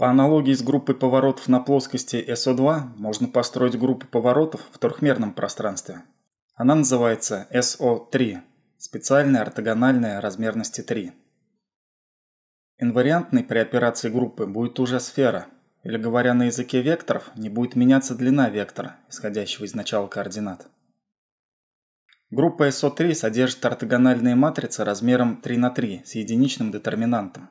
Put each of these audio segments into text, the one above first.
По аналогии с группой поворотов на плоскости SO2 можно построить группу поворотов в трехмерном пространстве. Она называется SO3 – специальная ортогональная размерности 3. Инвариантной при операции группы будет уже сфера, или говоря на языке векторов, не будет меняться длина вектора, исходящего из начала координат. Группа SO3 содержит ортогональные матрицы размером 3 на 3 с единичным детерминантом.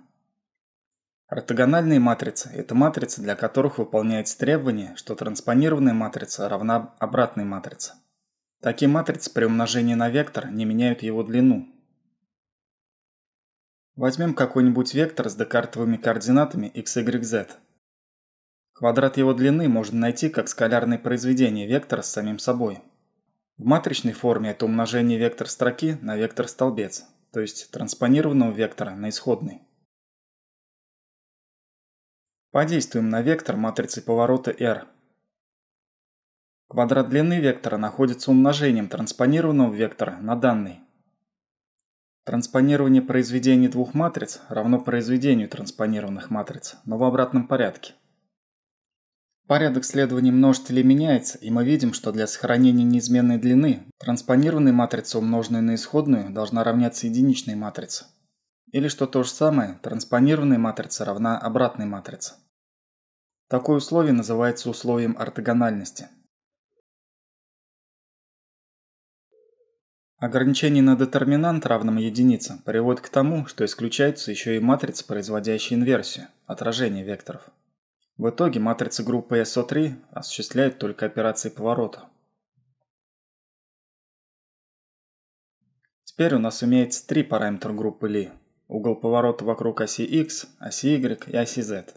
Ортогональные матрицы – это матрицы, для которых выполняется требование, что транспонированная матрица равна обратной матрице. Такие матрицы при умножении на вектор не меняют его длину. Возьмем какой-нибудь вектор с декартовыми координатами x, y, z. Квадрат его длины можно найти как скалярное произведение вектора с самим собой. В матричной форме это умножение вектор строки на вектор столбец, то есть транспонированного вектора на исходный. Подействуем на вектор матрицы поворота R. Квадрат длины вектора находится умножением транспонированного вектора на данный. Транспонирование произведений двух матриц равно произведению транспонированных матриц, но в обратном порядке. Порядок следования множителей меняется, и мы видим, что для сохранения неизменной длины транспонированная матрица, умноженная на исходную, должна равняться единичной матрице. Или, что то же самое, транспонированная матрица равна обратной матрице. Такое условие называется условием ортогональности. Ограничение на детерминант, равном единице, приводит к тому, что исключаются еще и матрицы, производящие инверсию, отражение векторов. В итоге матрицы группы SO3 осуществляют только операции поворота. Теперь у нас имеется три параметра группы Ли угол поворота вокруг оси X, оси Y и оси Z.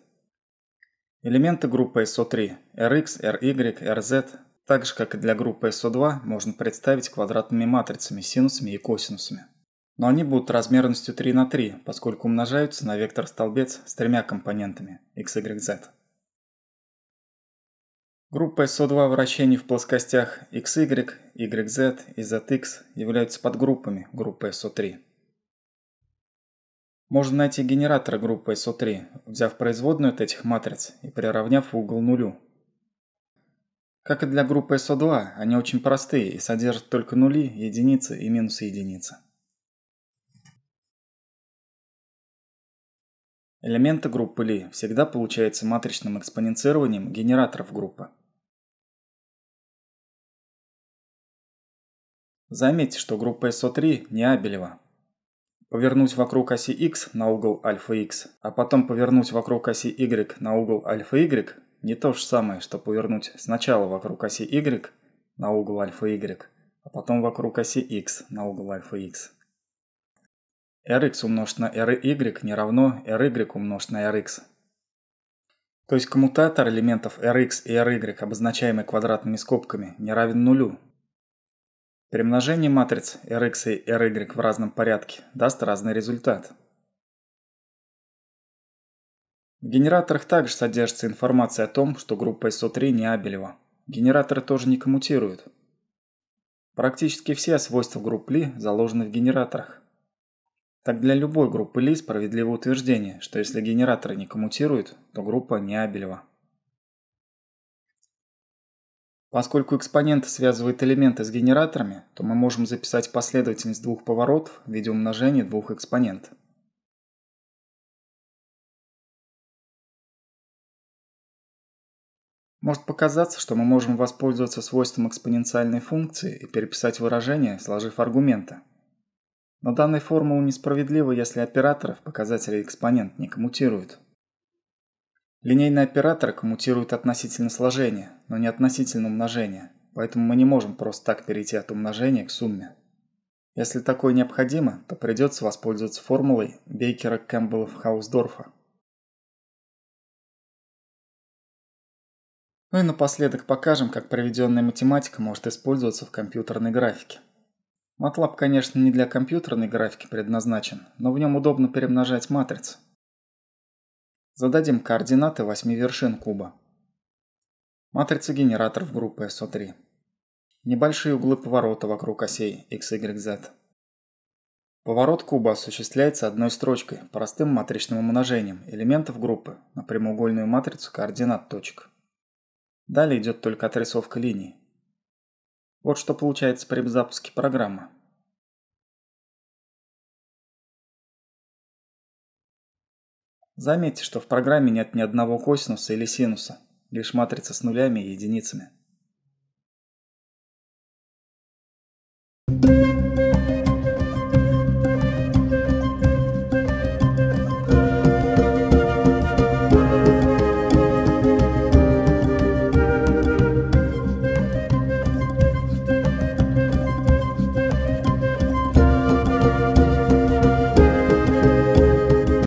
Элементы группы SO3 RX, RY, RZ, так же как и для группы SO2, можно представить квадратными матрицами, синусами и косинусами. Но они будут размерностью 3 на 3, поскольку умножаются на вектор-столбец с тремя компонентами X, Y, Z. Группа SO2 вращений в плоскостях XY, YZ и ZX являются подгруппами группы SO3. Можно найти генератор группы SO3, взяв производную от этих матриц и приравняв угол нулю. Как и для группы SO2, они очень простые и содержат только нули, единицы и минус единицы. Элементы группы Ли всегда получаются матричным экспоненцированием генераторов группы. Заметьте, что группа SO3 не Абелева, повернуть вокруг оси x на угол альфа x, а потом повернуть вокруг оси y на угол альфа y не то же самое, что повернуть сначала вокруг оси y на угол альфа y, а потом вокруг оси x на угол альфа x. rx умножить на ry не равно ry умножить на rx. То есть коммутатор элементов rx и ry, обозначаемый квадратными скобками, не равен нулю, Перемножение множении матриц Rx и Ry в разном порядке даст разный результат. В генераторах также содержится информация о том, что группа СО3 не Абелева. Генераторы тоже не коммутируют. Практически все свойства групп Ли заложены в генераторах. Так для любой группы Ли справедливо утверждение, что если генераторы не коммутируют, то группа не Абелева. Поскольку экспонент связывает элементы с генераторами, то мы можем записать последовательность двух поворотов в виде умножения двух экспонент. Может показаться, что мы можем воспользоваться свойством экспоненциальной функции и переписать выражение, сложив аргументы. Но данная формула несправедлива, если операторов в показателе экспонент не коммутируют. Линейный оператор коммутирует относительно сложения, но не относительно умножения, поэтому мы не можем просто так перейти от умножения к сумме. Если такое необходимо, то придется воспользоваться формулой бейкера кэмпбелла хаусдорфа Ну и напоследок покажем, как проведенная математика может использоваться в компьютерной графике. MATLAB, конечно, не для компьютерной графики предназначен, но в нем удобно перемножать матрицы. Зададим координаты восьми вершин куба. Матрица генераторов группы СО3. Небольшие углы поворота вокруг осей x, y, z. Поворот куба осуществляется одной строчкой, простым матричным умножением элементов группы на прямоугольную матрицу координат точек. Далее идет только отрисовка линий. Вот что получается при запуске программы. Заметьте, что в программе нет ни одного косинуса или синуса, лишь матрица с нулями и единицами.